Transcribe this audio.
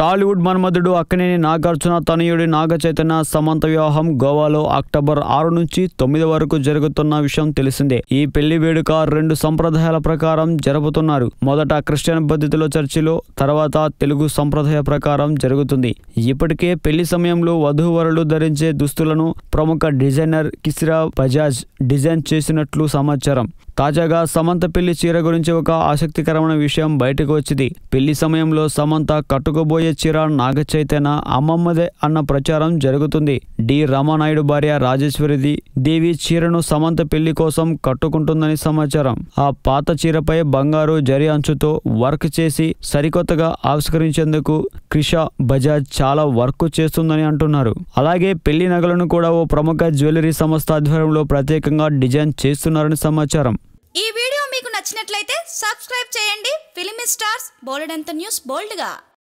టాలీవుడ్ మన్మధుడు అక్కినేని నాగార్జున తనయుడి నాగ చైతన్య సమంత వివాహం గోవాలో అక్టోబర్ ఆరు నుంచి తొమ్మిది వరకు జరుగుతున్న విషయం తెలిసిందే ఈ పెళ్లి వేడుక రెండు సంప్రదాయాల ప్రకారం జరుపుతున్నారు మొదట క్రిస్టియన్ పద్ధతిలో చర్చిలో తర్వాత తెలుగు సంప్రదాయ ప్రకారం జరుగుతుంది ఇప్పటికే పెళ్లి సమయంలో వధూవరులు ధరించే దుస్తులను ప్రముఖ డిజైనర్ కిసిరా బజాజ్ డిజైన్ చేసినట్లు సమాచారం తాజాగా సమంత పెళ్లి చీర గురించి ఒక ఆసక్తికరమైన విషయం బయటకు వచ్చింది పెళ్లి సమయంలో సమంత కట్టుకోబోయే రాబోయే చిరాన్ నాగ చైతన్య అమ్మమ్మదే అన్న ప్రచారం జరుగుతుంది డి రామానాయుడు భార్య రాజేశ్వరిది దేవి చీరను సమంత పెళ్లి కోసం కట్టుకుంటుందని సమాచారం ఆ పాత చీరపై బంగారు జరి అంచుతో వర్క్ చేసి సరికొత్తగా ఆవిష్కరించేందుకు క్రిషా బజాజ్ చాలా వర్క్ చేస్తుందని అంటున్నారు అలాగే పెళ్లి నగలను కూడా ఓ ప్రముఖ జ్యువెలరీ సంస్థ ఆధ్వర్యంలో ప్రత్యేకంగా డిజైన్ చేస్తున్నారని సమాచారం ఈ వీడియో మీకు నచ్చినట్లయితే సబ్స్క్రైబ్ చేయండి ఫిలిమి స్టార్స్ బోల్డ్ అంత న్యూస్ బోల్డ్గా